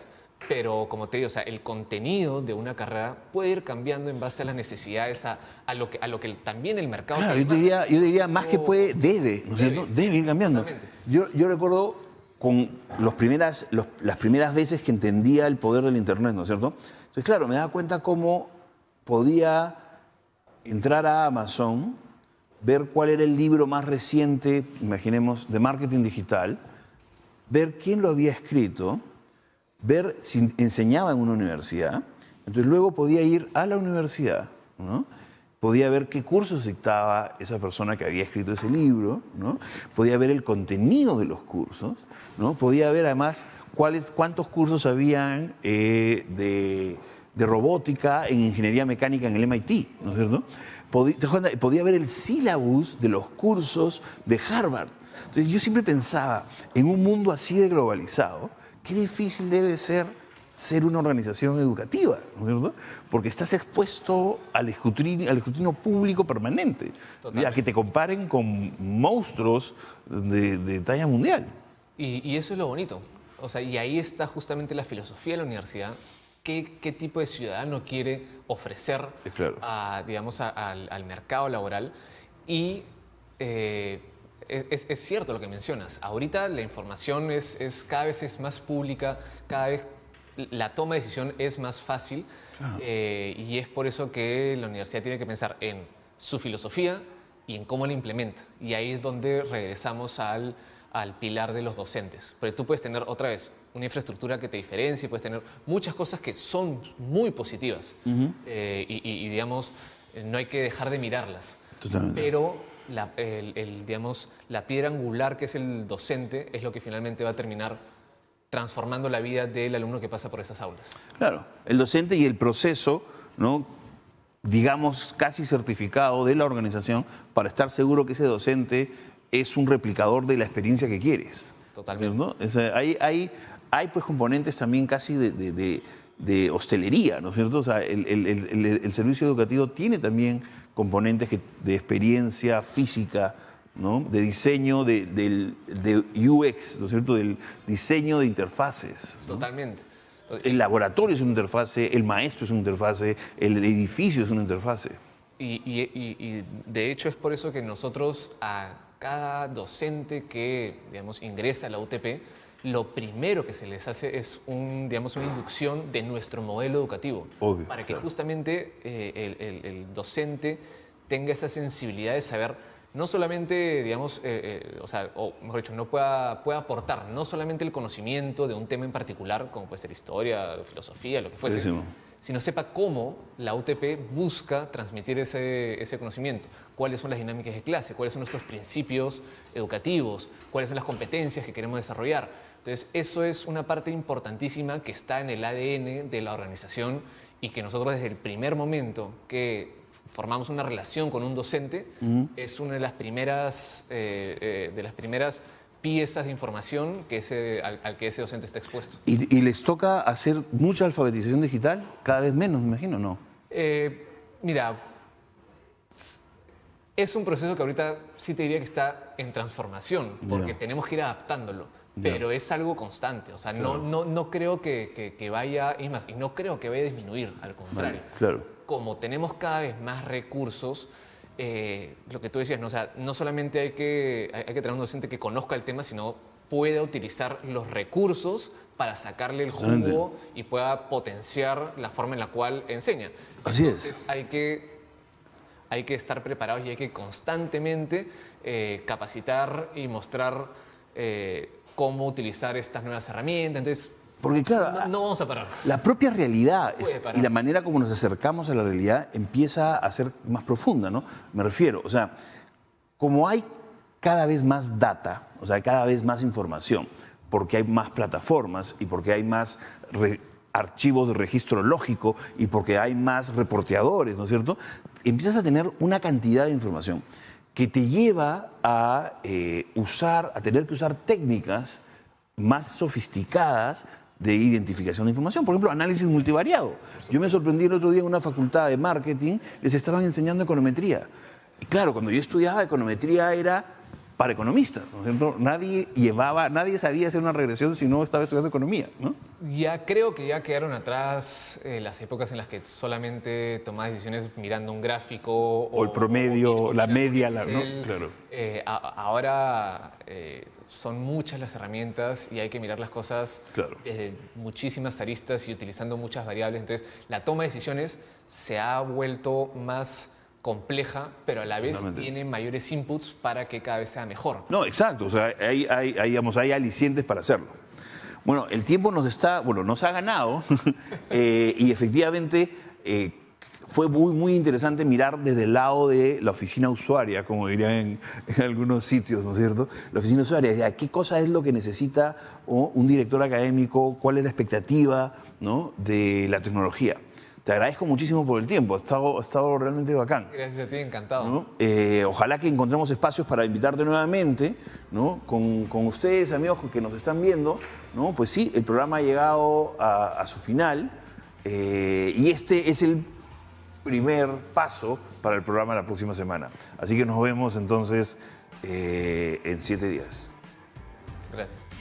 Pero como te digo, o sea, el contenido de una carrera puede ir cambiando en base a las necesidades, a, lo, que, a lo que también el mercado... yo diría, diría más que puede, debe, ¿no es cierto? Debe ir cambiando. Yo, yo recuerdo con los primeras, las primeras veces que entendía el poder del Internet, ¿no es cierto? Entonces, claro, me daba cuenta cómo podía entrar a Amazon, ver cuál era el libro más reciente, imaginemos, de marketing digital, ver quién lo había escrito, ver si enseñaba en una universidad. Entonces luego podía ir a la universidad, ¿no? podía ver qué cursos dictaba esa persona que había escrito ese libro, ¿no? podía ver el contenido de los cursos, ¿no? podía ver además cuáles, cuántos cursos habían eh, de de robótica en ingeniería mecánica en el MIT, ¿no es cierto? Podía, ver el sílabus de los cursos de Harvard. Entonces yo siempre pensaba, en un mundo así de globalizado, qué difícil debe ser ser una organización educativa, ¿no es cierto? Porque estás expuesto al escrutinio, al público permanente, Totalmente. a que te comparen con monstruos de, de talla mundial. Y, y, eso es lo bonito. O sea, y ahí está justamente la filosofía de la universidad qué, tipo de ciudadano quiere ofrecer digamos, al, mercado laboral. Y eh, es, cierto lo que mencionas. Ahorita la información es, cada vez es más pública, cada vez la toma de decisión es más fácil eh, y es por eso que la universidad tiene que pensar en su filosofía y en cómo la implementa. Y ahí es donde regresamos al, al pilar de los docentes. Pero tú puedes tener otra vez una infraestructura que te diferencie, puedes tener muchas cosas que son muy positivas eh, y, digamos, eh, no hay que dejar de mirarlas. Pero el, digamos, la piedra angular que es el docente es lo que finalmente va a terminar transformando la vida del alumno que pasa por esas aulas. Claro, el docente y el proceso, ¿no? digamos, casi certificado de la organización para estar seguro que ese docente es un replicador de la experiencia que quieres. Totalmente. hay, hay, hay pues componentes también casi de, hostelería, ¿no es cierto? O sea, el, servicio educativo tiene también componentes de experiencia física, ¿no? de diseño de, UX, ¿no es cierto? Del diseño de interfaces. Totalmente. El laboratorio es una interfase, el maestro es una interfase, el edificio es una interfase. Y, y de hecho es por eso que nosotros a cada docente que digamos, ingresa a la UTP lo primero que se les hace es un, digamos, una inducción de nuestro modelo educativo, para que justamente eh, el, docente tenga esa sensibilidad de saber no solamente, digamos, eh, eh, o mejor dicho, no pueda, pueda aportar no solamente el conocimiento de un tema en particular, como puede ser historia, filosofía, lo que fuese, sino sepa cómo la UTP busca transmitir ese, ese conocimiento, cuáles son las dinámicas de clase, cuáles son nuestros principios educativos, cuáles son las competencias que queremos desarrollar. Entonces, eso es una parte importantísima que está en el ADN de la organización y que nosotros desde el primer momento que formamos una relación con un docente, es una de las primeras, eh, eh, de las primeras piezas de información que ese, al, que ese docente está expuesto. ¿Y, les toca hacer mucha alfabetización digital? Cada vez menos, me imagino, ¿no? Eh, mira, es un proceso que ahorita sí te diría que está en transformación, porque tenemos que ir adaptándolo. Pero es algo constante, o sea, no, no, no creo que, que, vaya, es más, y no creo que vaya a disminuir, al contrario. claro. Como tenemos cada vez más recursos, eh, lo que tú decías, ¿no? sea, no solamente hay que, hay, que tener un docente que conozca el tema, sino pueda utilizar los recursos para sacarle el jugo y pueda potenciar la forma en la cual enseña. Así Entonces, es. Hay que hay que estar preparados y hay que constantemente eh, capacitar y mostrar eh, cómo utilizar estas nuevas herramientas. Entonces, porque claro, no, vamos a parar. La propia realidad y la manera como nos acercamos a la realidad empieza a ser más profunda, ¿no? Me refiero, o sea, como hay cada vez más data, o sea, cada vez más información, porque hay más plataformas y porque hay más archivos de registro lógico y porque hay más reporteadores, ¿no es cierto? Empiezas a tener una cantidad de información que te lleva a eh, usar, a tener que usar técnicas más sofisticadas de identificación de información. Por ejemplo, análisis multivariado. Yo me sorprendí el otro día en una facultad de marketing, les estaban enseñando econometría. Y claro, cuando yo estudiaba econometría era para economistas, ¿no es cierto? Nadie llevaba, nadie sabía hacer una regresión si no estaba estudiando economía, ¿no? Ya creo que ya quedaron atrás eh, las épocas en las que solamente tomabas decisiones mirando un gráfico. O, el promedio, la media, la, ¿no? Claro. Eh, ahora eh, son muchas las herramientas y hay que mirar las cosas muchísimas aristas y utilizando muchas variables. Entonces, la toma de decisiones se ha vuelto más compleja, pero a la vez tiene mayores inputs para que cada vez sea mejor. No, exacto. O sea, hay, hay, alicientes para hacerlo. Bueno, el tiempo nos está, bueno, nos ha ganado eh, y efectivamente eh, fue muy, muy interesante mirar desde el lado de la oficina usuaria, como dirían en, algunos sitios, ¿no es cierto? La oficina usuaria, ah, ¿qué cosa es lo que necesita oh, un director académico? ¿Cuál es la expectativa ¿no? de la tecnología? Te agradezco muchísimo por el tiempo, ha estado, ha estado realmente bacán. Gracias a ti, encantado. Eh, ojalá que encontremos espacios para invitarte nuevamente, ¿no? Con, ustedes, amigos que nos están viendo, ¿no? Pues sí, el programa ha llegado a, su final eh, y este es el primer paso para el programa la próxima semana. Así que nos vemos entonces eh, en siete días. Gracias.